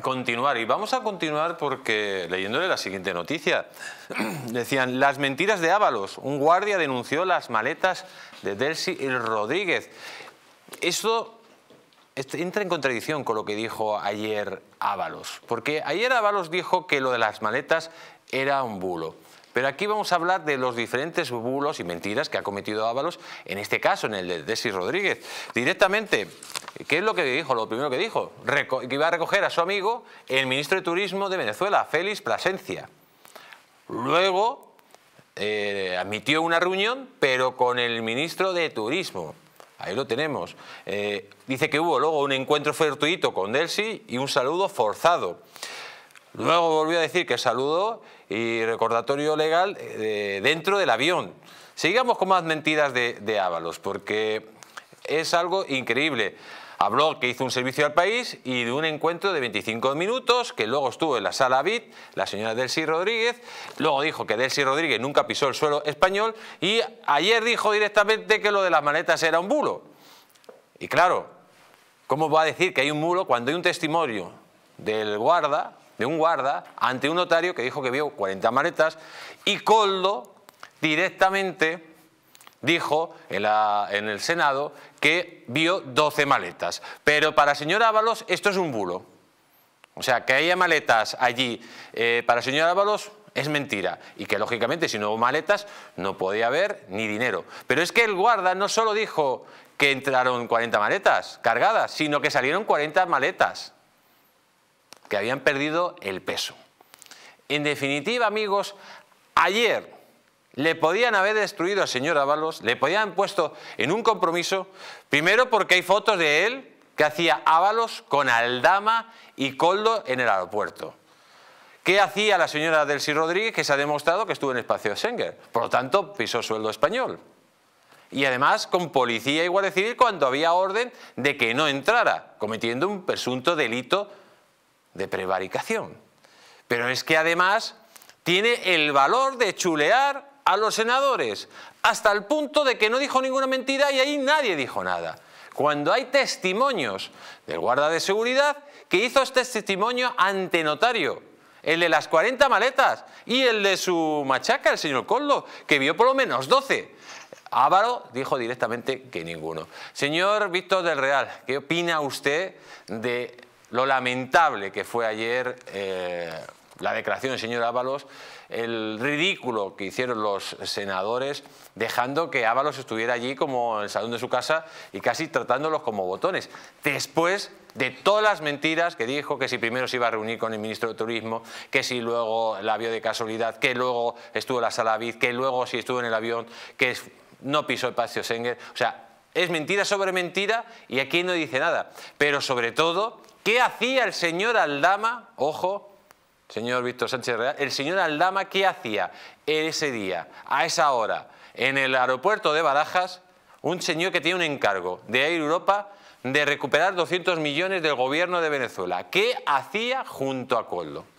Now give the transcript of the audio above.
continuar y vamos a continuar porque leyéndole la siguiente noticia decían las mentiras de Ábalos un guardia denunció las maletas de Delcy y Rodríguez esto entra en contradicción con lo que dijo ayer Ábalos porque ayer Ábalos dijo que lo de las maletas era un bulo pero aquí vamos a hablar de los diferentes bulos y mentiras que ha cometido Ábalos, en este caso, en el de Desi Rodríguez. Directamente, ¿Qué es lo que dijo? Lo primero que dijo, que iba a recoger a su amigo el ministro de Turismo de Venezuela, Félix Plasencia. Luego eh, admitió una reunión, pero con el ministro de Turismo. Ahí lo tenemos. Eh, dice que hubo luego un encuentro fortuito con Delsi y un saludo forzado. Luego volvió a decir que saludo y recordatorio legal eh, dentro del avión. Sigamos con más mentiras de, de Ábalos, porque es algo increíble. Habló que hizo un servicio al país y de un encuentro de 25 minutos, que luego estuvo en la sala vid la señora Delcy Rodríguez, luego dijo que Delcy Rodríguez nunca pisó el suelo español y ayer dijo directamente que lo de las maletas era un bulo. Y claro, ¿cómo va a decir que hay un bulo cuando hay un testimonio del guarda, de un guarda, ante un notario que dijo que vio 40 maletas y Coldo directamente dijo en, el Senado que vio 12 maletas. Pero para señor Ábalos esto es un bulo. O sea, que haya maletas allí eh, para señor Ábalos es mentira. Y que lógicamente si no hubo maletas no podía haber ni dinero. Pero es que el guarda no solo dijo que entraron 40 maletas cargadas, sino que salieron 40 maletas que habían perdido el peso. En definitiva, amigos, ayer le podían haber destruido al señor Ábalos, le podían puesto en un compromiso, primero porque hay fotos de él que hacía Ábalos con Aldama y Coldo en el aeropuerto. ¿Qué hacía la señora Delcy Rodríguez que se ha demostrado que estuvo en el espacio Schengen? Por lo tanto, pisó sueldo español. Y además con policía y guardia civil cuando había orden de que no entrara, cometiendo un presunto delito de prevaricación. Pero es que además tiene el valor de chulear a los senadores, hasta el punto de que no dijo ninguna mentira y ahí nadie dijo nada. Cuando hay testimonios del guarda de seguridad que hizo este testimonio ante notario, el de las 40 maletas y el de su machaca, el señor collo que vio por lo menos 12. Ávaro dijo directamente que ninguno. Señor Víctor del Real, ¿qué opina usted de lo lamentable que fue ayer eh, la declaración del señor Ábalos, el ridículo que hicieron los senadores dejando que Ábalos estuviera allí como en el salón de su casa y casi tratándolos como botones. Después de todas las mentiras que dijo que si primero se iba a reunir con el ministro de Turismo, que si luego la vio de casualidad, que luego estuvo en la sala VIP, que luego si estuvo en el avión, que no pisó el patio Senger, O sea, es mentira sobre mentira y aquí no dice nada. Pero sobre todo, ¿qué hacía el señor Aldama, ojo, señor Víctor Sánchez Real, el señor Aldama, ¿qué hacía ese día, a esa hora, en el aeropuerto de Barajas, un señor que tiene un encargo de Air Europa de recuperar 200 millones del gobierno de Venezuela? ¿Qué hacía junto a Coldo?